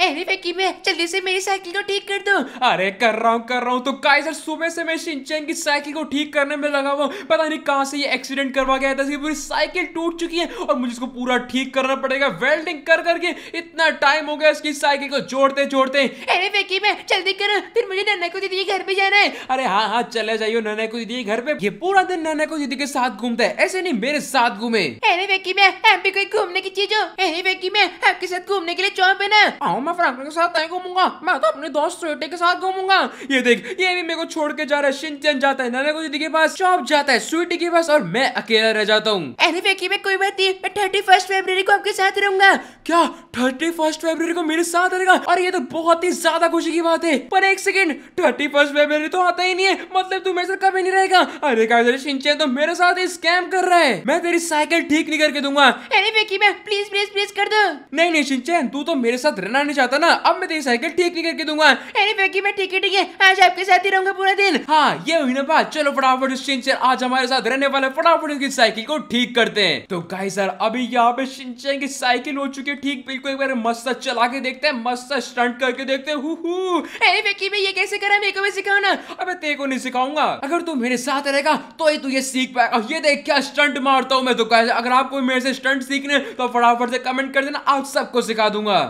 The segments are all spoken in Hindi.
अरे जल्दी से मेरी साइकिल को ठीक कर दो अरे कर रहा हूँ कर रहा हूँ तो काइजर सुबह से मैं सिंचन की साइकिल को ठीक करने में लगा हुआ पता नहीं कहाँ से ये एक्सीडेंट करवा गया था तो पूरी साइकिल टूट चुकी है और मुझे इसको पूरा ठीक करना पड़ेगा वेल्डिंग कर करके इतना टाइम हो गया इसकी साइकिल को जोड़ते जोड़ते अरे जल्दी करो फिर मुझे नन्ना को दीदी के घर पे जाना है अरे हाँ हाँ चले जाइयो नन्ना को दीदी के घर पे ये पूरा दिन नन्ना को दीदी के साथ घूमता है ऐसे नहीं मेरे साथ घूमे अरे में भी कोई घूमने की चीज हो अरे आपके साथ घूमने के लिए चौंपे ना मैं फ्रैंकलिन के साथ नहीं घूमूंगा मैं तो अपने दोस्त सोटे के साथ घूमूंगा ये देख ये भी मेरे को छोड़ के जा रहा है शिनचैन जाता है नाना को के पास शॉप जाता है स्वीटी के पास और मैं अकेला रह जाता हूँ अरे की में कोई बात नहीं मैं थर्टी फर्स्ट फेब्रवरी को आपके साथ रहूंगा क्या थर्टी फर्स्ट फेब्रवरी को मेरे साथ रहेगा और ये तो बहुत ही ज्यादा खुशी की बात है पर एक सेकंड थर्टी फर्स्ट फेब्रवरी तो आता ही नहीं है मतलब तू मेरे साथ कभी नहीं रहेगा अरे काजल शिनचैन तो मेरे साथ ही स्कैम कर रहा है मैं तेरी साइकिल ठीक नहीं करके दूंगा अरे की मैं प्लीज प्लीज प्लीज कर दो नहीं नहीं शिनचैन तू तो मेरे साथ रहना नहीं चाहता ना अब मैं तेरी साइकिल ठीक नहीं करके दूंगा अरे बेकी मैं ठीक ठीक है आज आपके साथ ही रहूंगा पूरा दिन हाँ ये हुई ना बात चलो फटाफट उस शिनचैन आज हमारे साथ रहने वाले फटाफट उनकी साइकिल को ठीक करते हैं तो गाई सर अभी यहाँ पे शिनचैन की साइकिल हो चुकी है ठीक बिल्कुल एक बार मस्त चला के देखते हैं मस्त स्टंट करके देखते हैं अरे बेकी मैं ये कैसे करा मेरे को भी सिखाओ ना अब तेरे को नहीं सिखाऊंगा अगर तू मेरे साथ रहेगा तो ये तू ये सीख पाएगा ये देख क्या स्टंट मारता हूँ मैं तो गाइस अगर आपको मेरे से स्टंट सीखने तो फटाफट से कमेंट कर देना आप सबको सिखा दूंगा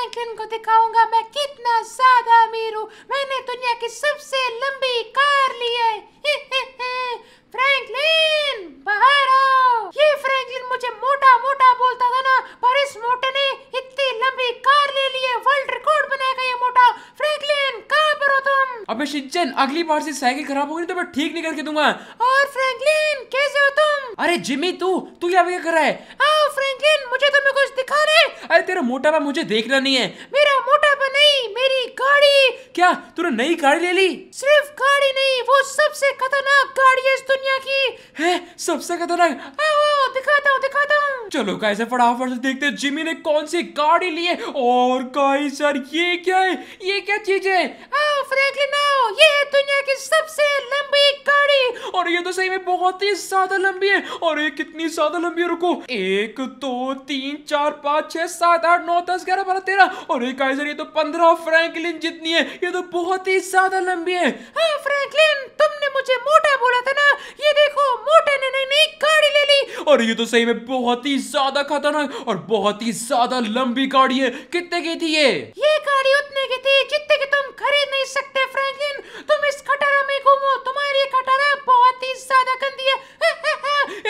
फ्रैंकलिन को दिखाऊंगा मैं कितना ज्यादा अमीर हूँ मैंने दुनिया की सबसे लंबी कार ली है फ्रैंकलिन बाहर आओ ये फ्रैंकलिन मुझे मोटा मोटा बोलता था ना पर इस मोटे ने इतनी लंबी कार ले ली है वर्ल्ड रिकॉर्ड बनाएगा ये मोटा फ्रैंकलिन कहाँ पर हो तुम अबे शिंचन अगली बार से साइकिल खराब होगी तो मैं ठीक नहीं करके दूंगा और फ्रैंकलिन कैसे हो तुम अरे जिमी तू तू यहाँ क्या कर रहा है अरे तेरा मोटापा मुझे देखना नहीं है मेरा मोटापा नहीं मेरी गाड़ी क्या तूने नई गाड़ी ले ली सिर्फ गाड़ी नहीं वो सबसे खतरनाक गाड़ी है इस दुनिया की है सबसे खतरनाक दिखाता हूँ दिखाता हूँ चलो गाइस फटाफट से देखते हैं जिमी ने कौन सी गाड़ी ली है और गाइस सर ये क्या है ये क्या चीज है ये है दुनिया की सबसे लंबी गाड़ी और ये तो सही में बहुत ही ज्यादा लंबी है और ये कितनी ज्यादा लंबी है रुको एक दो तीन चार पाँच छह सात आठ नौ दस ग्यारह बारह तेरह और ये गाइस ये तो पंद्रह फ्रैंकलिन जितनी है ये तो बहुत ही ज्यादा लंबी है फ्रैंकलिन तुमने मुझे और ये तो सही में बहुत ही ज्यादा खतरनाक और बहुत ही ज्यादा लंबी गाड़ी है कितने की थी ये ये गाड़ी उतने की थी जितने की तुम खरीद नहीं सकते फ्रैंकलिन तुम इस खटारा में घूमो तुम्हारी खटारा बहुत ही ज्यादा गंदी है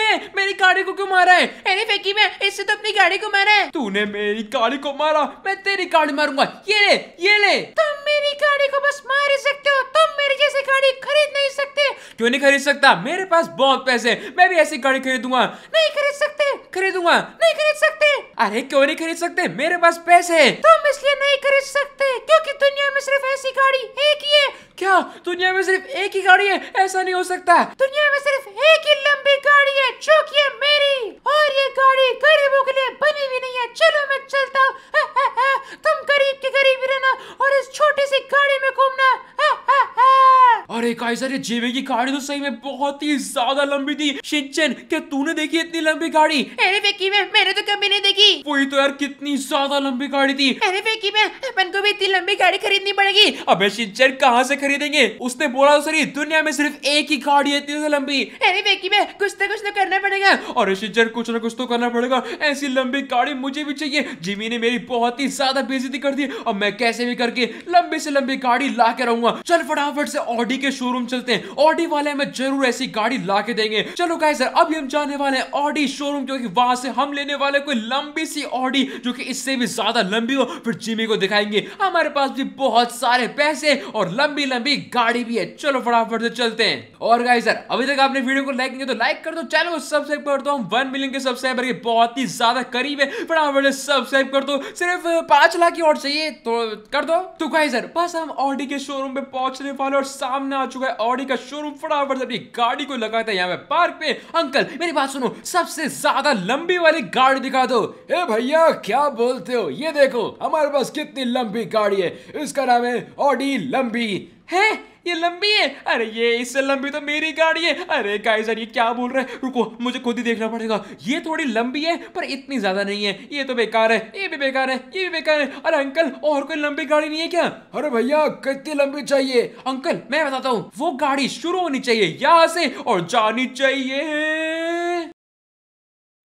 ए, मेरी गाड़ी को क्यों मारा है अरे फेंकी मैं इससे तो अपनी गाड़ी को मारा है तूने मेरी गाड़ी को मारा मैं तेरी गाड़ी मारूंगा ये ले ये ले तो क्यों नहीं खरीद सकता मेरे पास बहुत पैसे मैं भी ऐसी गाड़ी खरीदूंगा नहीं खरीद सकते खरीदूंगा नहीं खरीद सकते अरे क्यों नहीं खरीद सकते मेरे पास पैसे हैं तुम तो इसलिए नहीं खरीद सकते क्योंकि दुनिया में सिर्फ ऐसी गाड़ी एक ही है क्या दुनिया में सिर्फ एक ही गाड़ी है ऐसा नहीं हो सकता दुनिया में सिर्फ एक ही लंबी गाड़ी है जो कि है मेरी और ये गाड़ी गरीबों के लिए बनी भी नहीं है चलो मैं चलता हूँ तुम गरीब के गरीब रहना और इस छोटी सी गाड़ी में अरे काइजर ये जेबे की गाड़ी तो सही में बहुत ही ज्यादा लंबी थी शिंचन क्या तूने देखी इतनी लंबी गाड़ी अरे फेकी में मैंने तो कभी नहीं देखी वही तो यार कितनी ज्यादा लंबी गाड़ी थी अरे फेकी में अपन को भी इतनी लंबी गाड़ी खरीदनी पड़ेगी अबे शिंचन कहाँ से खरीदेंगे उसने बोला तो सही दुनिया में सिर्फ एक ही गाड़ी है इतनी लंबी अरे फेकी में कुछ तो कुछ तो करना पड़ेगा अरे शिंचन कुछ ना कुछ तो करना पड़ेगा ऐसी लंबी गाड़ी मुझे भी चाहिए जिमी ने मेरी बहुत ही ज्यादा बेजती कर दी और मैं कैसे भी करके लंबी से लंबी गाड़ी ला के रहूंगा चल फटाफट से ऑडी के शोरूम चलते हैं ऑडी वाले हमें जरूर ऐसी गाड़ी ला के देंगे चलो गाय सर अभी हम जाने वाले हैं ऑडी शोरूम क्योंकि वहां से हम लेने वाले कोई लंबी सी ऑडी जो कि इससे भी ज्यादा लंबी हो फिर जिमी को दिखाएंगे हमारे पास भी बहुत सारे पैसे और लंबी लंबी गाड़ी भी है चलो फटाफट से चलते हैं और गाय सर अभी तक आपने वीडियो को लाइक नहीं तो लाइक कर दो चैनल को सब्सक्राइब कर दो हम वन मिलियन के सब्सक्राइबर के बहुत ही ज्यादा करीब है फटाफट से सब्सक्राइब कर दो सिर्फ पांच लाख की और चाहिए तो कर दो तो गाय सर बस हम ऑडी के शोरूम पे पहुंचने वाले और सामने सामने आ चुका है ऑडी का शोरूम फटाफट से अपनी गाड़ी को लगाता है यहाँ पे पार्क पे अंकल मेरी बात सुनो सबसे ज्यादा लंबी वाली गाड़ी दिखा दो ए भैया क्या बोलते हो ये देखो हमारे पास कितनी लंबी गाड़ी है इसका नाम है ऑडी लंबी है ये लंबी है अरे ये इससे लंबी तो मेरी गाड़ी है अरे गाइस यार ये क्या बोल रहे हैं रुको मुझे खुद ही देखना पड़ेगा ये थोड़ी लंबी है पर इतनी ज्यादा नहीं है ये तो बेकार है ये भी बेकार है ये भी बेकार है अरे अंकल और कोई लंबी गाड़ी नहीं है क्या अरे भैया कितनी लंबी चाहिए अंकल मैं बताता हूँ वो गाड़ी शुरू होनी चाहिए यहाँ से और जानी चाहिए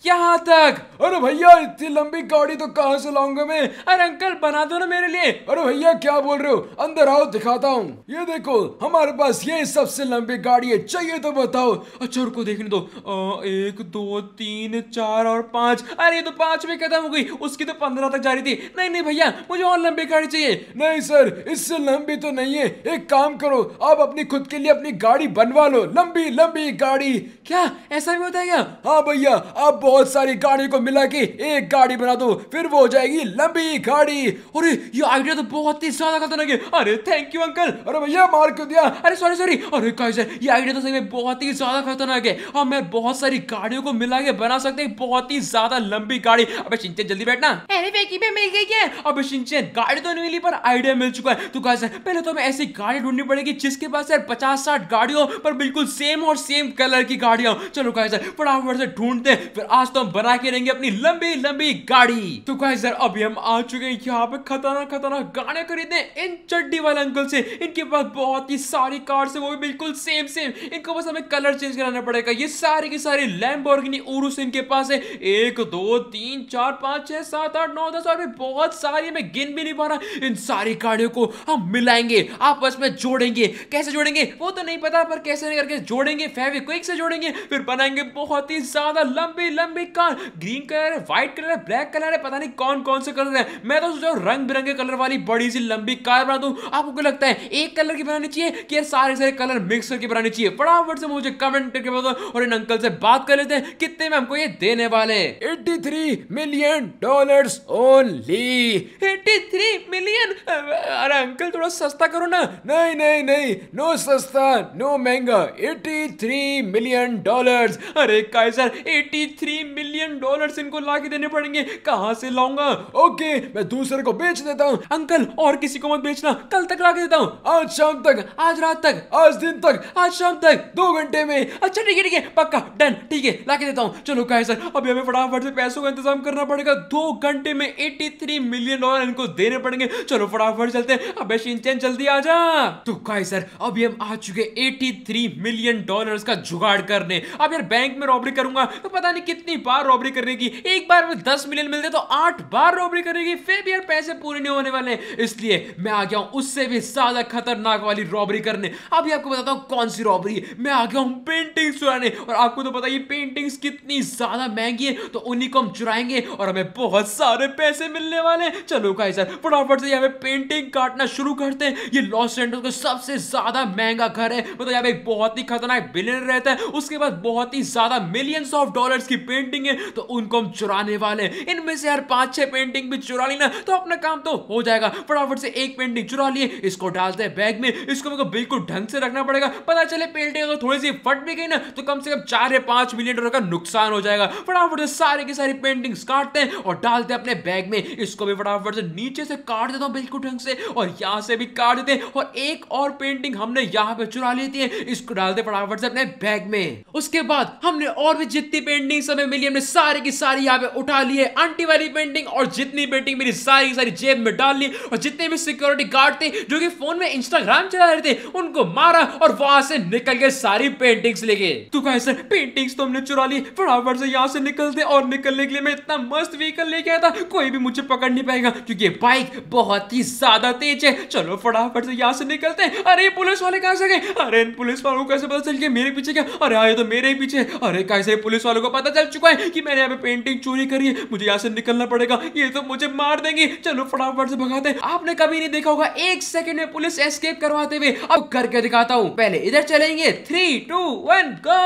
यहाँ तक अरे भैया इतनी लंबी गाड़ी तो कहाँ से लाऊंगा मैं अरे अंकल बना दो ना मेरे लिए अरे भैया क्या बोल रहे हो अंदर आओ दिखाता हूँ ये देखो हमारे पास ये सबसे लंबी गाड़ी है चाहिए तो बताओ अच्छा रुको देखने दो आ, एक दो तीन चार और पाँच अरे तो पाँच में खत्म हो गई उसकी तो पंद्रह तक जा रही थी नहीं नहीं भैया मुझे और लंबी गाड़ी चाहिए नहीं सर इससे लंबी तो नहीं है एक काम करो आप अपनी खुद के लिए अपनी गाड़ी बनवा लो लंबी लंबी गाड़ी क्या ऐसा भी होता है क्या हाँ भैया आप बहुत बहुत सारी गाड़ियों को मिला के एक गाड़ी बना दो फिर वो हो जाएगी लंबी गाड़ी अरे ये आइडिया तो बहुत ही ज्यादा खतरनाक है अरे थैंक यू अंकल अरे भैया मार क्यों दिया अरे सॉरी सॉरी अरे कहीं सर ये आइडिया तो सही में बहुत ही ज्यादा खतरनाक है और मैं बहुत सारी गाड़ियों को मिला के बना सकते हैं बहुत ही ज्यादा लंबी गाड़ी अब शिंचन जल्दी बैठना अरे बेकी पे मिल गई है अब शिंचन गाड़ी तो नहीं मिली पर आइडिया मिल चुका है तो कहा सर पहले तो हमें ऐसी गाड़ी ढूंढनी पड़ेगी जिसके पास यार पचास साठ गाड़ियों पर बिल्कुल सेम और सेम कलर की गाड़ियां चलो कहा सर फटाफट से ढूंढते फिर आज आज तो हम बना के रहेंगे अपनी लंबी लंबी गाड़ी तो गाइस यार अभी हम आ चुके हैं यहाँ पे खतरनाक खतरनाक गाने खरीदने इन चड्डी वाले अंकल से इनके पास बहुत ही सारी कार से वो भी बिल्कुल सेम सेम इनको बस हमें कलर चेंज कराना पड़ेगा ये सारी की सारी लैम्बोर्गिनी उरुस इनके पास है एक दो तीन चार पाँच छह सात आठ नौ दस और बहुत सारी मैं गिन भी नहीं पा रहा इन सारी गाड़ियों को हम मिलाएंगे आपस में जोड़ेंगे कैसे जोड़ेंगे वो तो नहीं पता पर कैसे नहीं करके जोड़ेंगे फेविक्विक से जोड़ेंगे फिर बनाएंगे बहुत ही ज्यादा लंबी लंबी लंबी कार ग्रीन कलर है व्हाइट कलर है ब्लैक कलर है पता नहीं कौन कौन से कलर है मैं तो सोचा रंग बिरंगे कलर वाली बड़ी सी लंबी कार बना दू आपको क्या लगता है एक कलर की बनानी चाहिए कि सारे सारे कलर मिक्स करके बनानी चाहिए फटाफट से मुझे कमेंट करके बताओ और इन अंकल से बात कर लेते हैं कितने में हमको ये देने वाले eighty three million dollar only eighty three million अरे अंकल थोड़ा सस्ता करो ना नहीं नहीं नहीं नो सस्ता नो महंगा एट्टी थ्री मिलियन डॉलर अरे sir eighty three three million dollar इनको ला के देने पड़ेंगे कहाँ से लाऊंगा ओके मैं दूसरे को बेच देता हूँ अंकल और किसी को मत बेचना कल तक ला के देता हूँ आज शाम तक आज रात तक आज दिन तक आज शाम तक दो घंटे में अच्छा ठीक है ठीक है पक्का डन ठीक है ला के देता हूँ चलो कहे सर अभी हमें फटाफट से पैसों का इंतजाम करना पड़ेगा दो घंटे में एट्टी थ्री मिलियन डॉलर इनको देने पड़ेंगे चलो फटाफट चलते हैं अब शिनचैन जल्दी आ जा तो कहे सर अभी हम आ चुके एटी थ्री मिलियन डॉलर का जुगाड़ करने अब यार बैंक में रॉबरी करूंगा तो पता नहीं कितने कितनी बार रॉबरी करेगी एक बार में दस मिलियन मिलते तो आठ बार रॉबरी करेगी फिर भी यार पैसे पूरे नहीं होने वाले इसलिए मैं आ गया हूं उससे भी ज्यादा खतरनाक वाली रॉबरी करने अभी आपको बताता हूं कौन सी रॉबरी मैं आ गया हूं पेंटिंग चुराने और आपको तो पता ये पेंटिंग कितनी ज्यादा महंगी है तो उन्हीं को हम चुराएंगे और हमें बहुत सारे पैसे मिलने वाले चलो भाई सर फटाफट से हमें पेंटिंग काटना शुरू करते हैं ये लॉस एंडोस का सबसे ज्यादा महंगा घर है मतलब यहाँ पे एक बहुत ही खतरनाक बिलियन रहता है उसके बाद बहुत ही ज्यादा मिलियंस ऑफ डॉलर्स की पेंटिंग है तो उनको हम चुराने वाले इनमें से हर पांच छह पेंटिंग भी चुरा ली ना तो अपना काम तो हो जाएगा फटाफट से एक पेंटिंग चुरा लिए इसको डालते हैं बैग में इसको मेरे को बिल्कुल ढंग से रखना पड़ेगा पता चले पेंटिंग अगर थोड़ी सी फट भी गई ना तो कम से कम चार या पांच मिलियन डॉलर का नुकसान हो जाएगा फटाफट से सारे की सारी पेंटिंग्स काटते हैं और डालते हैं अपने बैग में इसको भी फटाफट से नीचे से काट देता हूँ बिल्कुल ढंग से और यहाँ से भी काट देते हैं और एक और पेंटिंग हमने यहाँ पे चुरा लेती है इसको डालते फटाफट से अपने बैग में उसके बाद हमने और भी जितनी पेंटिंग हमें में मिली हमने सारी की सारी यहाँ पे उठा ली है आंटी वाली पेंटिंग और जितनी पेंटिंग मेरी सारी की सारी जेब में डाल ली और जितने भी सिक्योरिटी गार्ड थे जो कि फोन में इंस्टाग्राम चला रहे थे उनको मारा और वहां से निकल गए सारी पेंटिंग्स लेके तो कहा सर पेंटिंग्स तो हमने चुरा ली फटाफट से यहाँ से निकलते और निकलने के लिए मैं इतना मस्त व्हीकल लेके आया था कोई भी मुझे पकड़ नहीं पाएगा क्योंकि बाइक बहुत ही ज्यादा तेज है चलो फटाफट से यहाँ से निकलते हैं अरे पुलिस वाले कहा से गए अरे पुलिस वालों को कैसे पता चल गया मेरे पीछे क्या अरे आए तो मेरे पीछे अरे कैसे पुलिस वालों को पता चल चुका है कि मैंने यहाँ पे पेंटिंग चोरी करी है मुझे यहाँ से निकलना पड़ेगा ये तो मुझे मार देंगे चलो फटाफट से भगाते आपने कभी नहीं देखा होगा एक सेकंड में पुलिस एस्केप करवाते हुए अब करके दिखाता हूँ पहले इधर चलेंगे थ्री टू वन गो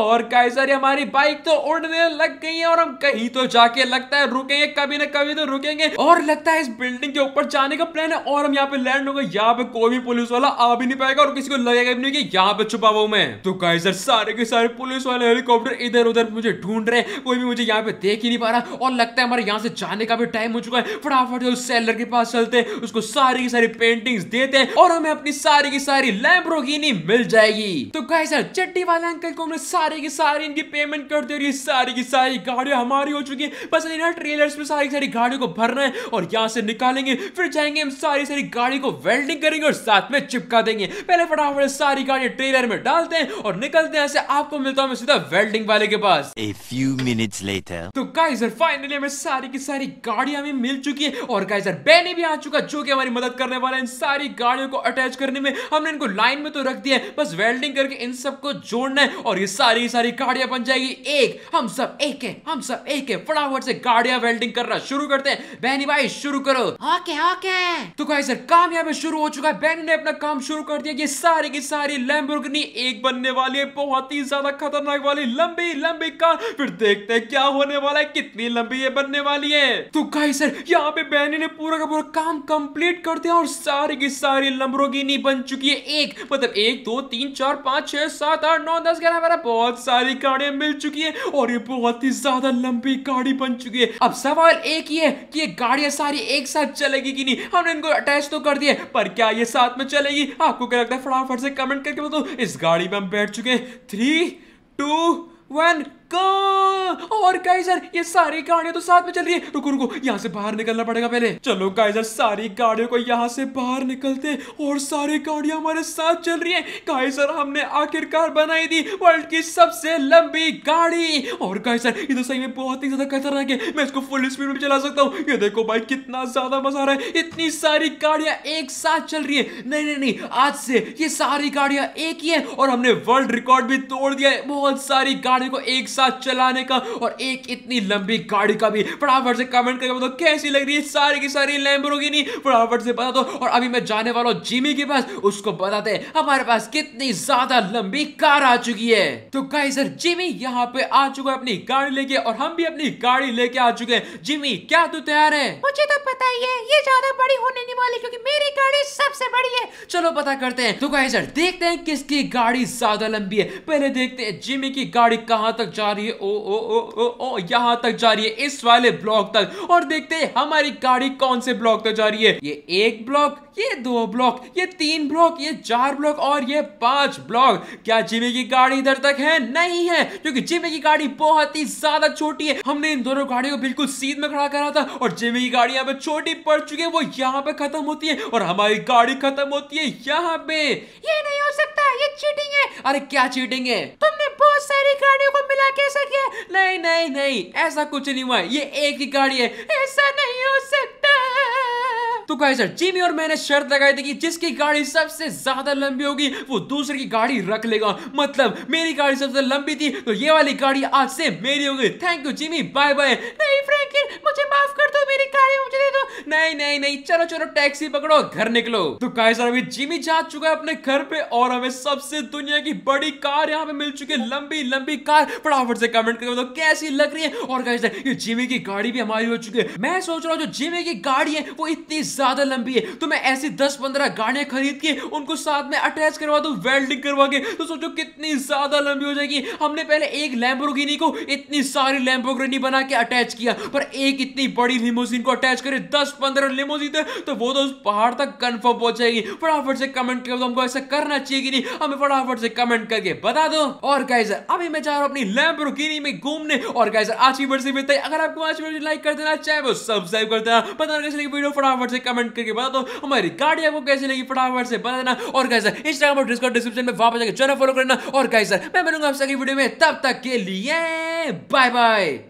और काइजर हमारी बाइक तो उड़ने लग गई है और हम कहीं तो जाके लगता है रुकेंगे कभी ना कभी तो रुकेंगे और लगता है इस बिल्डिंग के ऊपर जाने का प्लान है और हम यहाँ पे लैंड होंगे यहाँ पे कोई भी पुलिस वाला आ भी नहीं पाएगा और किसी को लगेगा भी नहीं कि यहाँ पे छुपा हुआ मैं तो काइजर सारे के सारे पुलिस वाले हेलीकॉप्टर इधर उधर मुझे ढूंढ रहे कोई भी मुझे यहाँ पे देख ही नहीं पा रहा और लगता है हमारे यहाँ से जाने का भी टाइम हो चुका है फटाफट उस सेलर के पास चलते हैं उसको सारी की सारी पेंटिंग देते हैं और हमें अपनी सारी की सारी लैम्ब्रोगिनी मिल जाएगी तो कहे सर चट्टी वाले अंकल को हमने सारी की सारी इनकी पेमेंट कर दी और ये सारी की सारी गाड़ियां हमारी हो चुकी है बस इन्हें ट्रेलर्स में सारी सारी गाड़ियों को भर रहे हैं और यहाँ से निकालेंगे फिर जाएंगे हम सारी सारी गाड़ी को वेल्डिंग करेंगे और साथ में चिपका देंगे पहले फटाफट सारी गाड़ी ट्रेलर में डालते हैं और निकलते हैं ऐसे आपको मिलता हूँ सीधा वेल्डिंग वाले वाले के पास A few minutes later. तो काइजर फाइनली हमें सारी की सारी गाड़ियां हमें मिल चुकी है और काइजर बेने भी आ चुका जो कि हमारी मदद करने वाला है इन सारी गाड़ियों को अटैच करने में हमने इनको लाइन में तो रख दिया है बस वेल्डिंग करके इन सबको जोड़ना है और ये सारी सारी गाड़िया बन जाएगी एक हम सब एक है हम सब एक है फटाफट से गाड़िया वेल्डिंग करना शुरू करते हैं बहनी भाई शुरू करो ओके ओके तो कहा सर काम यहाँ पे शुरू हो चुका है बहनी ने अपना काम शुरू कर दिया ये सारी की सारी लैम्बोर्गिनी एक बनने वाली है बहुत ही ज्यादा खतरनाक वाली लंबी इतनी लंबी कार फिर देखते हैं क्या होने वाला है कितनी लंबी ये बनने वाली है तो गाइस सर यहाँ पे बहनी ने पूरा का पूरा काम कंप्लीट कर दिया और सारी की सारी लंबरोगिनी बन चुकी है एक मतलब एक दो तीन चार पाँच छह सात आठ नौ दस ग्यारह बारह बहुत सारी गाड़ियां मिल चुकी है और ये बहुत ही ज्यादा लंबी गाड़ी बन चुकी है अब सवाल एक ही है कि ये गाड़ियां सारी एक साथ चलेगी कि नहीं हमने इनको अटैच तो कर दिया पर क्या ये साथ में चलेगी आपको क्या लगता है फटाफट से कमेंट करके बताओ इस गाड़ी में हम बैठ चुके हैं थ्री टू one और काइजर ये सारी गाड़ियां तो साथ में चल रही है रुको रुको यहाँ से बाहर निकलना पड़ेगा पहले चलो काइजर सारी गाड़ियों को यहाँ से बाहर निकलते और सारी गाड़ियां हमारे साथ चल रही है काइजर हमने आखिरकार बनाई थी वर्ल्ड की सबसे लंबी गाड़ी और काइजर ये तो सही में बहुत ही ज्यादा खतरनाक है मैं इसको फुल स्पीड में चला सकता हूँ ये देखो भाई कितना ज्यादा मजा आ रहा है इतनी सारी गाड़ियां एक साथ चल रही है नहीं नहीं नहीं आज से ये सारी गाड़ियां एक ही है और हमने वर्ल्ड रिकॉर्ड भी तोड़ दिया है बहुत सारी गाड़ियों को एक साथ साथ चलाने का और एक इतनी लंबी गाड़ी का भी फटाफट से कमेंट करके बताओ कैसी लग रही है सारी की सारी नहीं फटाफट से बता दो तो, और अभी मैं जाने वाला हूँ जिमी के पास उसको बताते हमारे पास कितनी ज्यादा लंबी कार आ चुकी है तो गाइस सर जिमी यहाँ पे आ चुका है अपनी गाड़ी लेके और हम भी अपनी गाड़ी लेके आ चुके हैं जिमी क्या तू तैयार है मुझे तो पता ही है ये ज्यादा बड़ी होने नहीं वाली क्योंकि मेरी गाड़ी सबसे बड़ी है चलो पता करते हैं तो गाइस सर देखते हैं किसकी गाड़ी ज्यादा लंबी है पहले देखते हैं जिमी की गाड़ी कहाँ तक जा जा रही है ओ ओ ओ ओ ओ यहाँ तक जा रही है इस वाले ब्लॉक तक और देखते हैं हमारी गाड़ी कौन से ब्लॉक तक जा रही है ये एक ब्लॉक ये दो ब्लॉक ये तीन ब्लॉक ये चार ब्लॉक और ये पांच ब्लॉक क्या जिमी की गाड़ी इधर तक है नहीं है क्योंकि जिमी की गाड़ी बहुत ही ज्यादा छोटी है हमने इन दोनों गाड़ियों को बिल्कुल सीध में खड़ा करा था और जिमी की गाड़ी यहाँ पे छोटी पड़ चुकी है वो यहाँ पे खत्म होती है और हमारी गाड़ी खत्म होती है यहाँ पे ये नहीं हो सकता ये चीटिंग है अरे क्या चीटिंग है तुमने बहुत सारी गाड़ियों को ऐसा कैसे किया नहीं नहीं नहीं ऐसा कुछ नहीं हुआ ये एक ही गाड़ी है ऐसा नहीं हो सकता तो कहे सर जिमी और मैंने शर्त लगाई थी कि जिसकी गाड़ी सबसे ज्यादा लंबी होगी वो दूसरे की गाड़ी रख लेगा मतलब मेरी गाड़ी सबसे लंबी थी तो ये वाली गाड़ी आज से मेरी होगी thank you Jimmy bye bye नहीं फ्रेंकिन मुझे माफ कर दो मेरी गाड़ी मुझे दे दो नहीं नहीं नहीं चलो चलो टैक्सी पकड़ो घर निकलो तो कहे सर अभी जिमी जा चुका है अपने घर पे और हमें सबसे दुनिया की बड़ी कार यहाँ पे मिल चुकी है लंबी लंबी कार फटाफट से कमेंट करके बताओ कैसी लग रही है और कहे सर ये जिमी की गाड़ी भी हमारी हो चुकी है मैं सोच रहा हूँ जो जिमी की गाड़ी है वो इतनी ज्यादा लंबी है तो मैं ऐसी दस पंद्रह गाड़ियां खरीद के उनको साथ में अटैच करवा दू वेल्डिंग करवा के तो सोचो कितनी ज्यादा लंबी हो जाएगी हमने पहले एक लैम्बोर्गिनी को इतनी सारी लैम्बोर्गिनी बना के अटैच किया पर एक इतनी बड़ी लिमोजिन को अटैच करे दस पंद्रह लिमोजिन तो वो तो उस पहाड़ तक कन्फर्म पहुंच जाएगी फटाफट से कमेंट कर दो हमको ऐसा करना चाहिए कि नहीं हमें फटाफट से कमेंट करके बता दो और गाइजर अभी मैं जा रहा हूँ अपनी लैम्बोर्गिनी में घूमने और गाइजर आज की वीडियो से अगर आपको आज वीडियो लाइक कर देना चाहे वो सब्सक्राइब कर देना पता कैसे वीडियो फटाफट से कमेंट करके बता दो हमारी गाड़ी आपको कैसी लगी फटाफट से बता देना और कैसे इंस्टाग्राम और डिस्कॉर्ड डिस्क्रिप्शन में वापस जाकर चैनल फॉलो करना और कैसे मैं मिलूंगा आपसे सभी वीडियो में तब तक के लिए बाय बाय